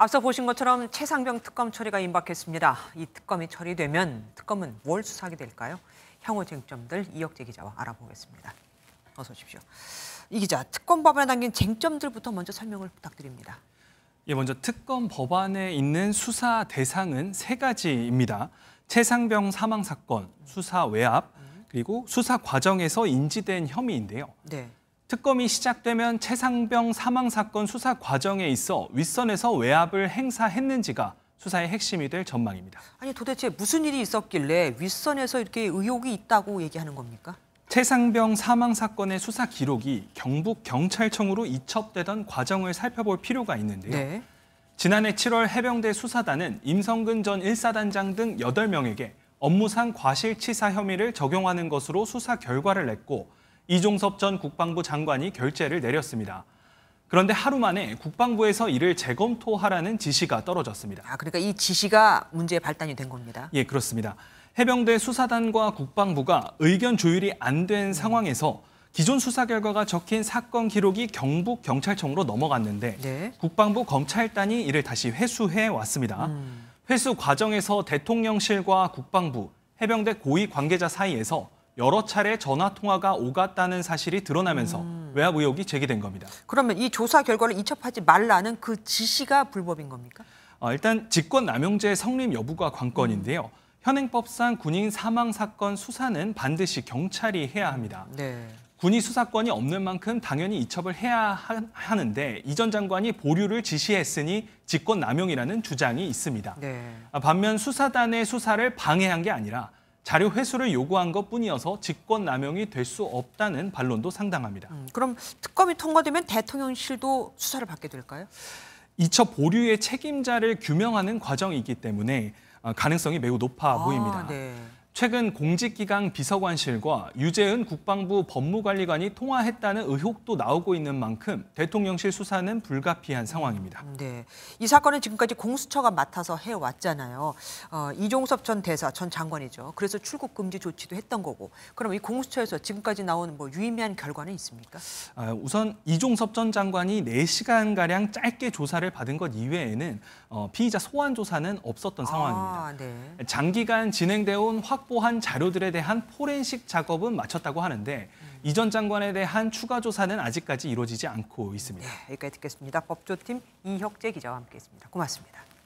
앞서 보신 것처럼 최상병 특검 처리가 임박했습니다. 이 특검이 처리되면 특검은 뭘 수사하게 될까요? 향후 쟁점들 이혁재 기자와 알아보겠습니다. 어서 오십시오. 이 기자, 특검 법안에 담긴 쟁점들부터 먼저 설명을 부탁드립니다. 예, 먼저 특검 법안에 있는 수사 대상은 세 가지입니다. 최상병 사망 사건, 수사 외압, 그리고 수사 과정에서 인지된 혐의인데요. 네. 특검이 시작되면 최상병 사망 사건 수사 과정에 있어 윗선에서 외압을 행사했는지가 수사의 핵심이 될 전망입니다. 아니 도대체 무슨 일이 있었길래 윗선에서 이렇게 의혹이 있다고 얘기하는 겁니까? 최상병 사망 사건의 수사 기록이 경북 경찰청으로 이첩되던 과정을 살펴볼 필요가 있는데요. 네. 지난해 7월 해병대 수사단은 임성근 전 1사단장 등 8명에게 업무상 과실치사 혐의를 적용하는 것으로 수사 결과를 냈고 이종섭 전 국방부 장관이 결재를 내렸습니다. 그런데 하루 만에 국방부에서 이를 재검토하라는 지시가 떨어졌습니다. 아, 그러니까 이 지시가 문제의 발단이 된 겁니다. 예, 그렇습니다. 해병대 수사단과 국방부가 의견 조율이 안 된 상황에서 기존 수사 결과가 적힌 사건 기록이 경북 경찰청으로 넘어갔는데 네. 국방부 검찰단이 이를 다시 회수해 왔습니다. 음. 회수 과정에서 대통령실과 국방부, 해병대 고위 관계자 사이에서 여러 차례 전화 통화가 오갔다는 사실이 드러나면서 음. 외압 의혹이 제기된 겁니다. 그러면 이 조사 결과를 이첩하지 말라는 그 지시가 불법인 겁니까? 어, 일단 직권 남용죄 성립 여부가 관건인데요. 음. 현행법상 군인 사망 사건 수사는 반드시 경찰이 해야 합니다. 네. 군이 수사권이 없는 만큼 당연히 이첩을 해야 하는데 이전 장관이 보류를 지시했으니 직권 남용이라는 주장이 있습니다. 네. 아, 반면 수사단의 수사를 방해한 게 아니라 자료 회수를 요구한 것뿐이어서 직권남용이 될 수 없다는 반론도 상당합니다. 음, 그럼 특검이 통과되면 대통령실도 수사를 받게 될까요? 이처 보류의 책임자를 규명하는 과정이기 때문에 어, 가능성이 매우 높아 아, 보입니다. 네. 최근 공직기강 비서관실과 유재은 국방부 법무관리관이 통화했다는 의혹도 나오고 있는 만큼 대통령실 수사는 불가피한 상황입니다. 네, 이 사건은 지금까지 공수처가 맡아서 해왔잖아요. 어, 이종섭 전 대사, 전 장관이죠. 그래서 출국 금지 조치도 했던 거고. 그럼 이 공수처에서 지금까지 나온 뭐 유의미한 결과는 있습니까? 아, 우선 이종섭 전 장관이 4시간가량 짧게 조사를 받은 것 이외에는 어, 피의자 소환 조사는 없었던 상황입니다. 아, 네. 장기간 진행되어 온확 확보한 자료들에 대한 포렌식 작업은 마쳤다고 하는데 음. 이전 장관에 대한 추가 조사는 아직까지 이루어지지 않고 있습니다. 네, 여기까지 듣겠습니다. 법조팀 이혁재 기자와 함께했습니다. 고맙습니다.